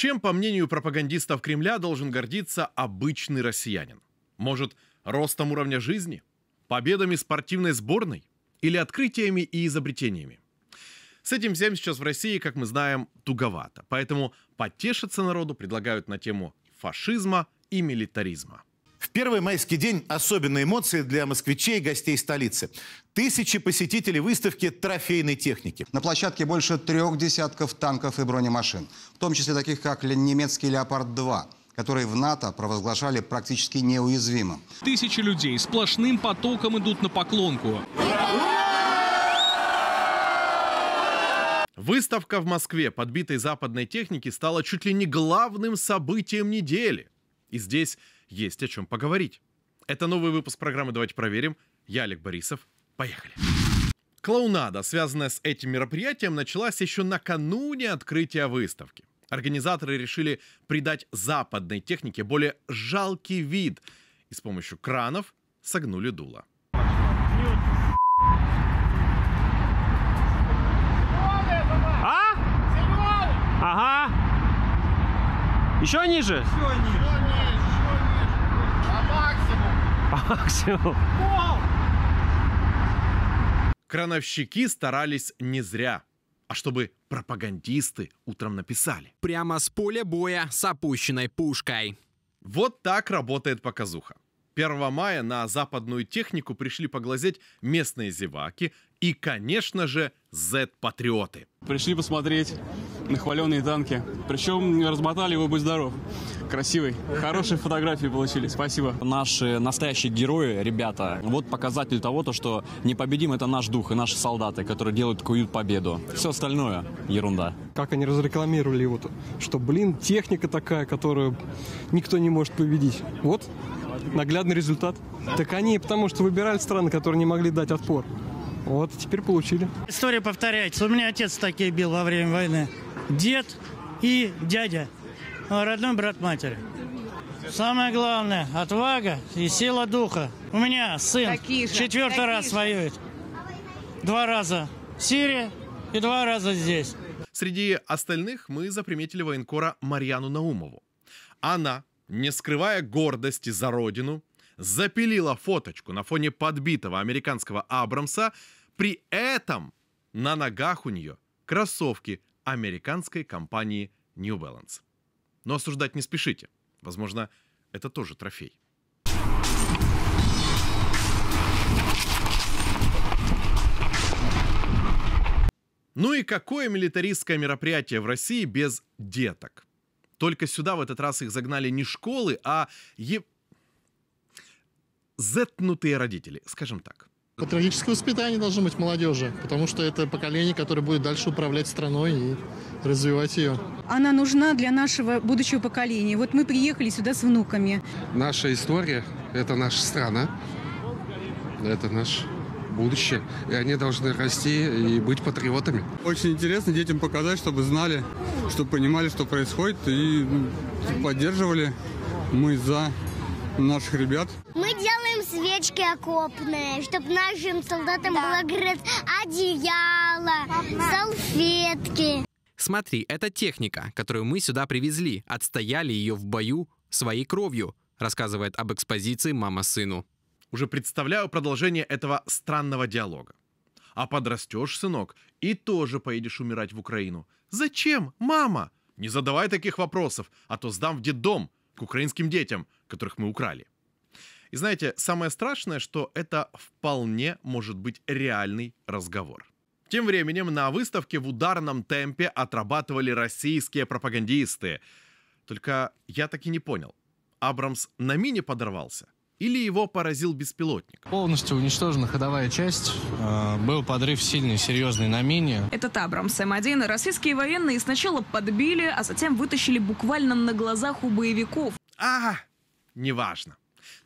Чем, по мнению пропагандистов Кремля, должен гордиться обычный россиянин? Может, ростом уровня жизни? Победами спортивной сборной? Или открытиями и изобретениями? С этим всем сейчас в России, как мы знаем, туговато. Поэтому потешиться народу предлагают на тему фашизма и милитаризма. В первый майский день особенные эмоции для москвичей и гостей столицы. Тысячи посетителей выставки трофейной техники. На площадке больше трех десятков танков и бронемашин, в том числе таких, как немецкий «Леопард-2» которые в НАТО провозглашали практически неуязвимым. Тысячи людей сплошным потоком идут на поклонку. Выставка в Москве подбитой западной техники стала чуть ли не главным событием недели. И здесь есть о чем поговорить. Это новый выпуск программы «Давайте проверим». Я Олег Борисов. Поехали. Клоунада, связанная с этим мероприятием, началась еще накануне открытия выставки. Организаторы решили придать западной технике более жалкий вид и с помощью кранов согнули дуло. А? Ага. Еще ниже? Еще ниже. Еще ниже максимум. Крановщики старались не зря, а чтобы пропагандисты утром написали. Прямо с поля боя с опущенной пушкой. Вот так работает показуха. 1 мая на западную технику пришли поглазеть местные зеваки и, конечно же, Z-патриоты. Пришли посмотреть на хваленные танки. Причем размотали его, будь здоров. Красивый. Хорошие фотографии получили. Спасибо. Наши настоящие герои, ребята, вот показатель того, то, что непобедим это наш дух и наши солдаты, которые делают такую победу. Все остальное ерунда. Как они разрекламировали его, что, блин, техника такая, которую никто не может победить. Вот наглядный результат. Так они потому что выбирали страны, которые не могли дать отпор. Вот, теперь получили. История повторяется. У меня отец такие бил во время войны. Дед и дядя, ну, а родной брат матери. Самое главное – отвага и сила духа. У меня сын же, четвертый раз же. воюет. Два раза в Сирии и два раза здесь. Среди остальных мы заприметили военкора Марьяну Наумову. Она, не скрывая гордости за родину, запилила фоточку на фоне подбитого американского Абрамса, при этом на ногах у нее кроссовки американской компании New Balance. Но осуждать не спешите. Возможно, это тоже трофей. Ну и какое милитаристское мероприятие в России без деток? Только сюда в этот раз их загнали не школы, а... Е зетнутые родители, скажем так. Патриотическое воспитание должно быть молодежи, потому что это поколение, которое будет дальше управлять страной и развивать ее. Она нужна для нашего будущего поколения. Вот мы приехали сюда с внуками. Наша история – это наша страна, это наш будущее. И они должны расти и быть патриотами. Очень интересно детям показать, чтобы знали, чтобы понимали, что происходит, и поддерживали. Мы за наших ребят. Мы делаем свечки окопные, чтобы нашим солдатам да. было греть одеяло, салфетки. Смотри, это техника, которую мы сюда привезли. Отстояли ее в бою своей кровью, рассказывает об экспозиции мама сыну. Уже представляю продолжение этого странного диалога. А подрастешь, сынок, и тоже поедешь умирать в Украину. Зачем, мама? Не задавай таких вопросов, а то сдам в детдом к украинским детям, которых мы украли. И знаете, самое страшное, что это вполне может быть реальный разговор. Тем временем на выставке в ударном темпе отрабатывали российские пропагандисты. Только я так и не понял, Абрамс на мине подорвался – или его поразил беспилотник. Полностью уничтожена ходовая часть. Э, был подрыв сильный, серьезный на мине. Этот Абрамс М1 российские военные сначала подбили, а затем вытащили буквально на глазах у боевиков. А, неважно.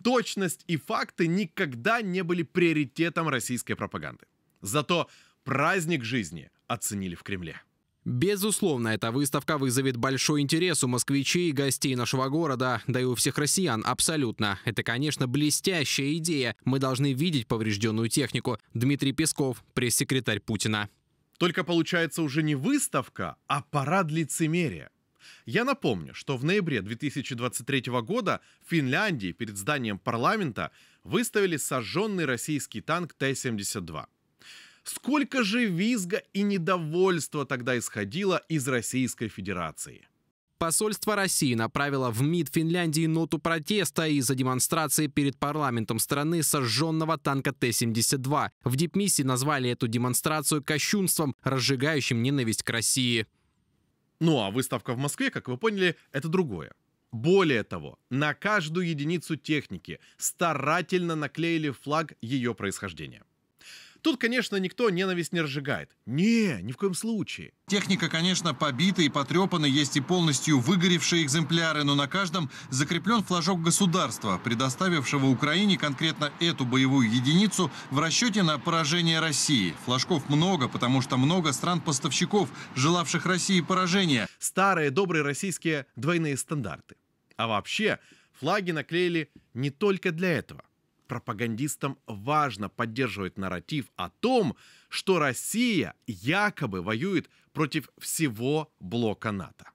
Точность и факты никогда не были приоритетом российской пропаганды. Зато праздник жизни оценили в Кремле. Безусловно, эта выставка вызовет большой интерес у москвичей и гостей нашего города, да и у всех россиян абсолютно. Это, конечно, блестящая идея. Мы должны видеть поврежденную технику. Дмитрий Песков, пресс-секретарь Путина. Только получается уже не выставка, а парад лицемерия. Я напомню, что в ноябре 2023 года в Финляндии перед зданием парламента выставили сожженный российский танк Т-72. Сколько же визга и недовольства тогда исходило из Российской Федерации? Посольство России направило в МИД Финляндии ноту протеста из-за демонстрации перед парламентом страны сожженного танка Т-72. В дипмиссии назвали эту демонстрацию кощунством, разжигающим ненависть к России. Ну а выставка в Москве, как вы поняли, это другое. Более того, на каждую единицу техники старательно наклеили флаг ее происхождения. Тут, конечно, никто ненависть не разжигает. Не, ни в коем случае. Техника, конечно, побита и потрепана, есть и полностью выгоревшие экземпляры, но на каждом закреплен флажок государства, предоставившего Украине конкретно эту боевую единицу в расчете на поражение России. Флажков много, потому что много стран-поставщиков, желавших России поражения. Старые добрые российские двойные стандарты. А вообще, флаги наклеили не только для этого – пропагандистам важно поддерживать нарратив о том, что Россия якобы воюет против всего блока НАТО.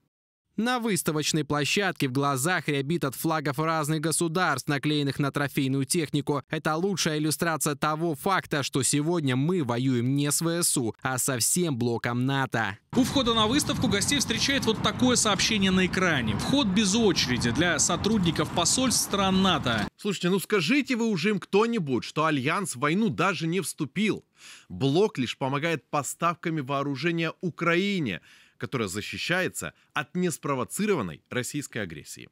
На выставочной площадке в глазах рябит от флагов разных государств, наклеенных на трофейную технику. Это лучшая иллюстрация того факта, что сегодня мы воюем не с ВСУ, а со всем блоком НАТО. У входа на выставку гостей встречает вот такое сообщение на экране. Вход без очереди для сотрудников посольств стран НАТО. Слушайте, ну скажите вы уже им кто-нибудь, что Альянс в войну даже не вступил. Блок лишь помогает поставками вооружения Украине которая защищается от неспровоцированной российской агрессии.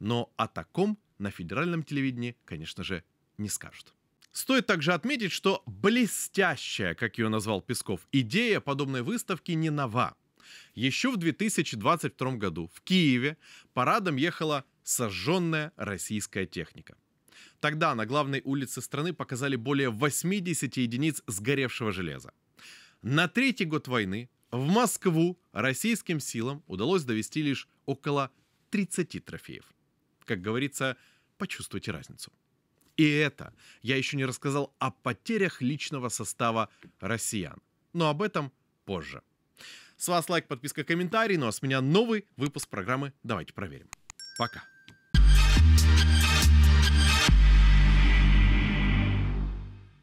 Но о таком на федеральном телевидении, конечно же, не скажут. Стоит также отметить, что блестящая, как ее назвал Песков, идея подобной выставки не нова. Еще в 2022 году в Киеве парадом ехала сожженная российская техника. Тогда на главной улице страны показали более 80 единиц сгоревшего железа. На третий год войны в Москву российским силам удалось довести лишь около 30 трофеев. Как говорится, почувствуйте разницу. И это я еще не рассказал о потерях личного состава россиян. Но об этом позже. С вас лайк, подписка, комментарий. Ну а с меня новый выпуск программы «Давайте проверим». Пока.